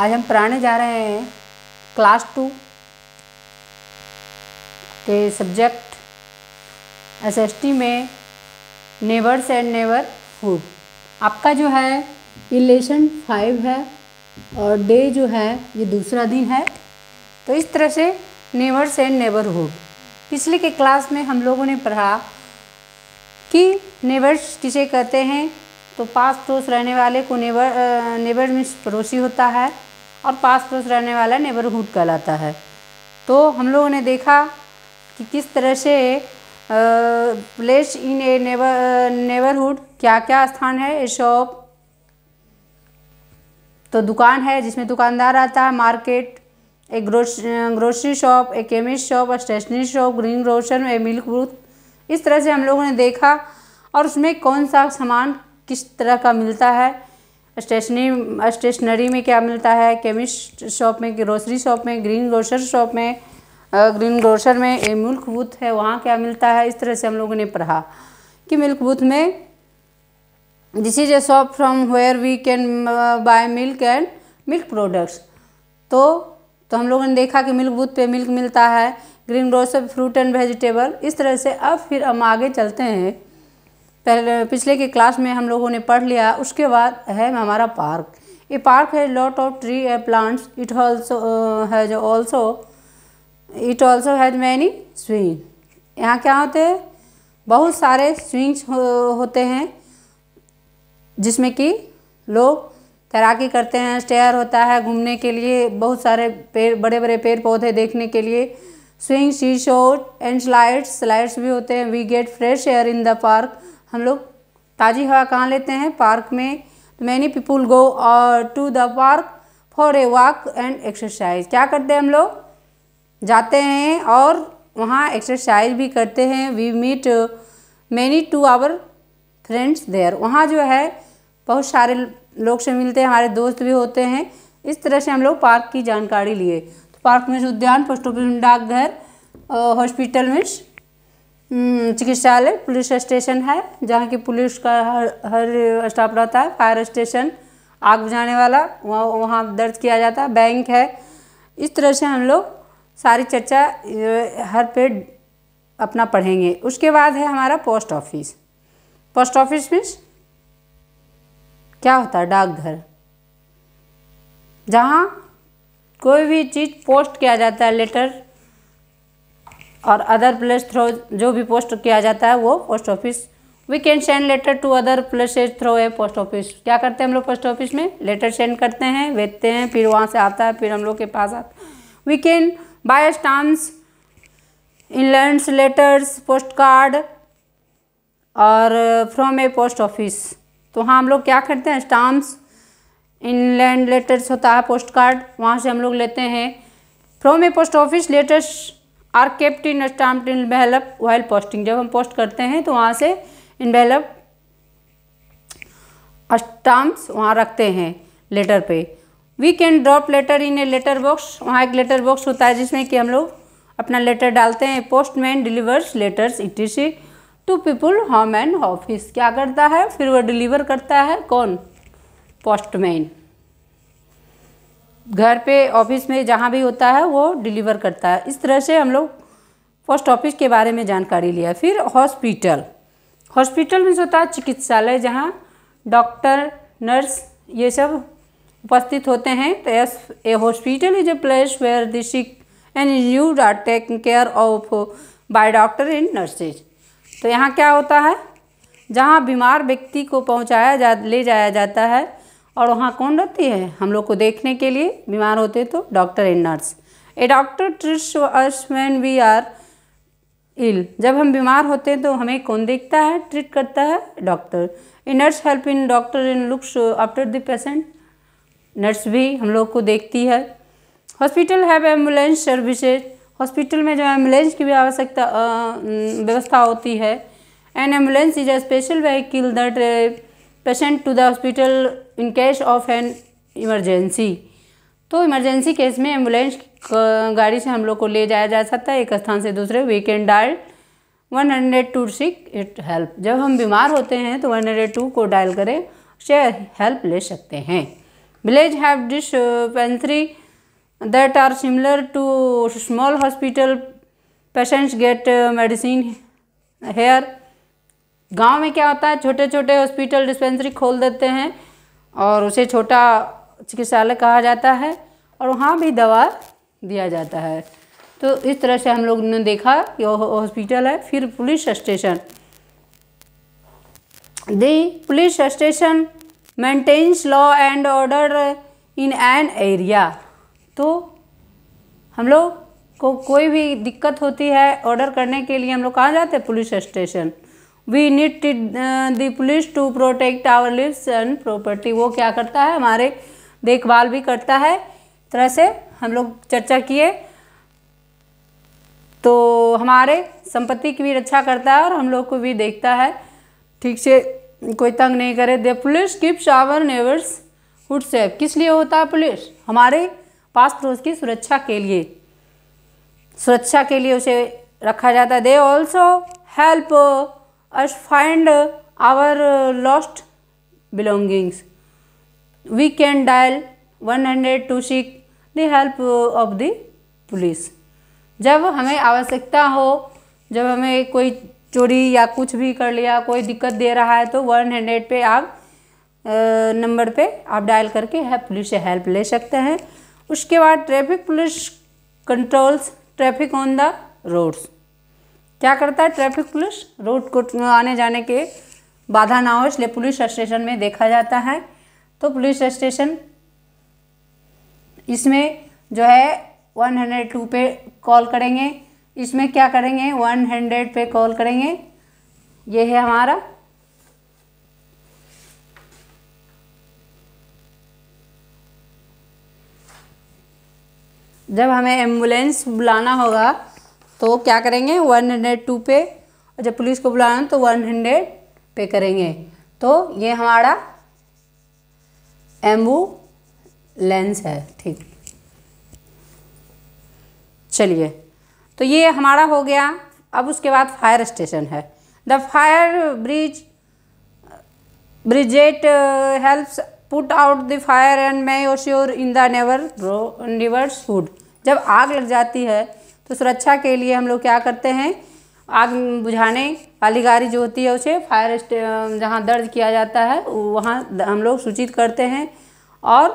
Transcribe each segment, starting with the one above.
आज हम पढ़ाने जा रहे हैं क्लास टू के सब्जेक्ट एसएसटी में नेबर्स एंड नेबर हुड आपका जो है ये लेसन फाइव है और डे जो है ये दूसरा दिन है तो इस तरह से नेबर्स एंड हुड पिछले के क्लास में हम लोगों ने पढ़ा कि नेबर्स किसे कहते हैं तो पास पड़ोस रहने वाले को नेबर नेबर मीन्स पड़ोसी होता है और पास पड़ोस रहने वाला नेबरहुड कहलाता है तो हम लोगों ने देखा कि किस तरह से place in a neighbour neighbourhood क्या क्या स्थान है ए शॉप तो दुकान है जिसमें दुकानदार आता है मार्केट एक ग्रोसरी शॉप एक केमिस्ट शॉप और stationery shop green grocer a milk booth इस तरह से हम लोगों ने देखा और उसमें कौन सा सामान किस तरह का मिलता है स्टेशनरी स्टेशनरी में क्या मिलता है केमिस्ट शॉप में ग्रोसरी शॉप में ग्रीन ग्रोसर शॉप में ग्रीन ग्रोसर में मिल्क बूथ है वहाँ क्या मिलता है इस तरह से हम लोगों ने पढ़ा कि मिल्क बूथ में this is a shop from where we can buy milk and milk products तो तो हम लोगों ने देखा कि मिल्क बूथ पे मिल्क मिलता है green grocer fruit and vegetable इस तरह से अब फिर हम आगे चलते हैं पहले पिछले के क्लास में हम लोगों ने पढ़ लिया उसके बाद है हमारा पार्क ये पार्क है lot of tree a plants it also has also it also has many swing यहाँ क्या होते हैं बहुत सारे स्विंग्स हो, होते हैं जिसमें कि लोग तैराकी करते हैं स्टेयर होता है घूमने के लिए बहुत सारे पेड़ बड़े बड़े पेड़ पौधे देखने के लिए swing seesaw and slides slides भी होते हैं we get fresh air in the park हम लोग ताज़ी हवा कहाँ लेते हैं पार्क में मैनी पीपुल गो और to the park for a walk and exercise क्या करते हैं हम लोग जाते हैं और वहाँ एक्सरसाइज भी करते हैं we meet many to our friends there वहाँ जो है बहुत सारे लोग से मिलते हैं हमारे दोस्त भी होते हैं इस तरह से हम लोग पार्क की जानकारी लिए तो पार्क में उद्यान पोस्ट ऑफिस डाकघर हॉस्पिटल uh, में हम्म, चिकित्सालय पुलिस स्टेशन है जहाँ की पुलिस का हर हर स्टाफ रहता है फायर स्टेशन आग बुझाने वाला वहाँ वहाँ दर्ज किया जाता है बैंक है इस तरह से हम लोग सारी चर्चा हर पे अपना पढ़ेंगे उसके बाद है हमारा पोस्ट ऑफिस पोस्ट ऑफिस में क्या होता है डाकघर जहाँ कोई भी चीज़ पोस्ट किया जाता है लेटर और अदर प्लेस थ्रो जो भी पोस्ट किया जाता है वो post office we can send letter to other places through a post office क्या करते हैं हम लोग पोस्ट ऑफिस में लेटर सेंड करते हैं भेजते हैं फिर वहाँ से आता है फिर हम लोग के पास आता we can buy stamps inland letters post card और फ्रॉम ए पोस्ट ऑफिस तो हाँ हम लोग क्या करते हैं स्टाम्प्स इनलैंड लेटर्स होता है पोस्ट कार्ड वहाँ से हम लोग लेते हैं from a post office letters are kept in stamp in envelope while posting जब हम पोस्ट करते हैं तो वहाँ से इन envelope स्टाम्प्स वहाँ रखते हैं लेटर पे we can drop letter in a letter box वहाँ एक लेटर बॉक्स होता है जिसमें कि हम लोग अपना लेटर डालते हैं postman delivers letters etc to people home and office क्या करता है फिर वो डिलीवर करता है कौन पोस्टमैन घर पे ऑफिस में जहाँ भी होता है वो डिलीवर करता है इस तरह से हम लोग पोस्ट ऑफिस के बारे में जानकारी लिया फिर हॉस्पिटल हॉस्पिटल में होता है चिकित्सालय जहाँ डॉक्टर नर्स ये सब उपस्थित होते हैं तो as a hospital is a place where the sick and you are take care of by doctor and nurses तो यहाँ क्या होता है जहाँ बीमार व्यक्ति को पहुँचाया जा ले जाया जाता है और वहाँ कौन रहती है हम लोग को देखने के लिए बीमार होते तो doctor and nurse a doctor treats us when we are ill जब हम बीमार होते हैं तो हमें कौन देखता है ट्रीट करता है doctor a nurse help in doctor in looks after the patient nurse भी हम लोग को देखती है hospital have ambulance services hospital में जो एम्बुलेंस की भी आवश्यकता व्यवस्था होती है an ambulance is a special vehicle that patient to the hospital in case of an emergency तो इमरजेंसी केस में एम्बुलेंस गाड़ी से हम लोग को ले जाया जा सकता है एक स्थान से दूसरे we can dial one hundred two seek it help जब हम बीमार होते हैं तो वन हंड्रेड टू को डायल करें उससे हेल्प ले सकते हैं village have pantry that are similar to small hospital patients get medicine here गांव में क्या होता है छोटे छोटे हॉस्पिटल डिस्पेंसरी खोल देते हैं और उसे छोटा चिकित्सालय कहा जाता है और वहाँ भी दवा दिया जाता है तो इस तरह से हम लोग ने देखा कि हॉस्पिटल है फिर police station the police station maintains law and order in an area तो हम लोग को कोई भी दिक्कत होती है ऑर्डर करने के लिए हम लोग कहाँ जाते हैं police station we need the police to protect our lives and property वो क्या करता है हमारे देखभाल भी करता है तरह से हम लोग चर्चा किए तो हमारे संपत्ति की भी रक्षा करता है और हम लोग को भी देखता है ठीक से कोई तंग नहीं करे they police keeps our neighbourhood safe किस लिए होता है पुलिस हमारे पास पड़ोस की सुरक्षा के लिए सुरक्षा के लिए उसे रखा जाता है they also help us find uh, our uh, lost belongings. We can dial 100 to seek the help of the police जब हमें आवश्यकता हो जब हमें कोई चोरी या कुछ भी कर लिया कोई दिक्कत दे रहा है तो वन हंड्रेड पर आप नंबर पे आप डायल uh, करके है पुलिस से हेल्प ले सकते हैं उसके बाद traffic police controls traffic on the roads क्या करता है ट्रैफिक पुलिस रोड को आने जाने के बाधा ना हो इसलिए पुलिस स्टेशन में देखा जाता है तो पुलिस स्टेशन इसमें जो है 102 पे कॉल करेंगे इसमें क्या करेंगे 100 पे कॉल करेंगे ये है हमारा जब हमें एम्बुलेंस बुलाना होगा तो क्या करेंगे वन हंड्रेड टू पे और जब पुलिस को बुलाना तो वन हंड्रेड पे करेंगे तो ये हमारा लेंस है ठीक चलिए तो ये हमारा हो गया अब उसके बाद फायर स्टेशन है the fire bridge brigade helps put out the fire and may your in the never rivers food जब आग लग जाती है तो सुरक्षा के लिए हम लोग क्या करते हैं आग बुझाने वाली गाड़ी जो होती है उसे फायर जहाँ दर्ज किया जाता है वहाँ हम लोग सूचित करते हैं और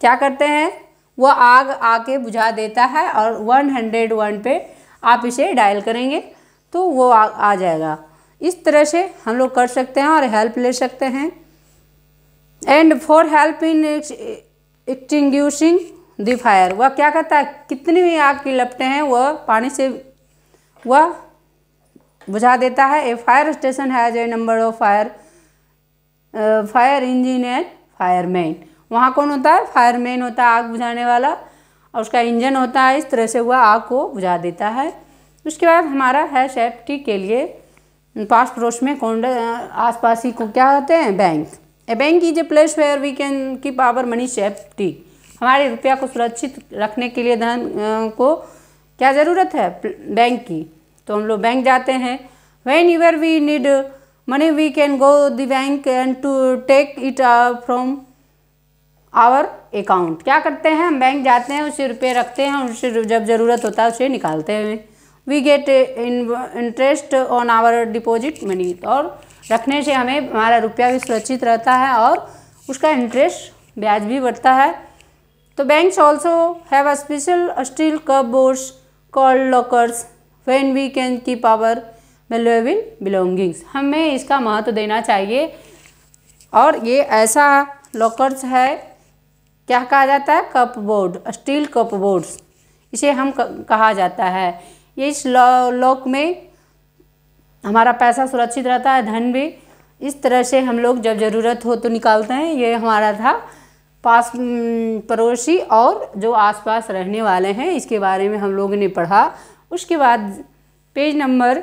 क्या करते हैं वह आग आके बुझा देता है और 101 पे आप इसे डायल करेंगे तो वो आ, आ जाएगा इस तरह से हम लोग कर सकते हैं और हेल्प ले सकते हैं and for help in extinguishing the fire वह क्या कहता है कितनी भी आग की लपटें हैं वह पानी से वह बुझा देता है ए फायर स्टेशन है जो number of fire fire engine and fireman वहाँ कौन होता है फायरमैन होता है आग बुझाने वाला और उसका इंजन होता है इस तरह से वह आग को बुझा देता है उसके बाद हमारा है सेफ्टी के लिए पास पड़ोस में कौन आस पास ही को क्या होते हैं bank a bank is a place where we can keep our money safety हमारे रुपया को सुरक्षित रखने के लिए धन को क्या ज़रूरत है बैंक की तो हम लोग बैंक जाते हैं when you're we need money we can go the bank and to take it from our account क्या करते हैं हम बैंक जाते हैं उसे रुपये रखते हैं उसे जब ज़रूरत होता है उसे निकालते हैं we get interest on our deposit money और रखने से हमें हमारा रुपया भी सुरक्षित रहता है और उसका इंटरेस्ट ब्याज भी बढ़ता है The banks also have a special steel cupboards called lockers when we can keep our valuable belongings. हमें इसका महत्व तो देना चाहिए और ये ऐसा लॉकर्स है क्या कहा जाता है cupboard steel cupboards इसे हम कहा जाता है ये इस लॉक में हमारा पैसा सुरक्षित रहता है धन भी इस तरह से हम लोग जब ज़रूरत हो तो निकालते हैं ये हमारा था पास पड़ोसी और जो आसपास रहने वाले हैं इसके बारे में हम लोगों ने पढ़ा उसके बाद पेज नंबर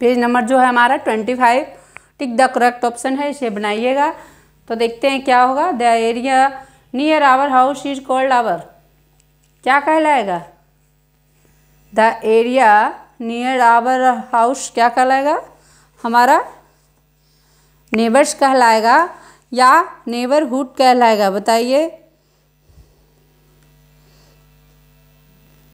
पेज नंबर जो है हमारा twenty five tick the correct option है इसे बनाइएगा तो देखते हैं क्या होगा the area near our house is called our क्या कहलाएगा the area near our house क्या कहलाएगा हमारा नेबर्स कहलाएगा या नेबरहुड कहलाएगा बताइए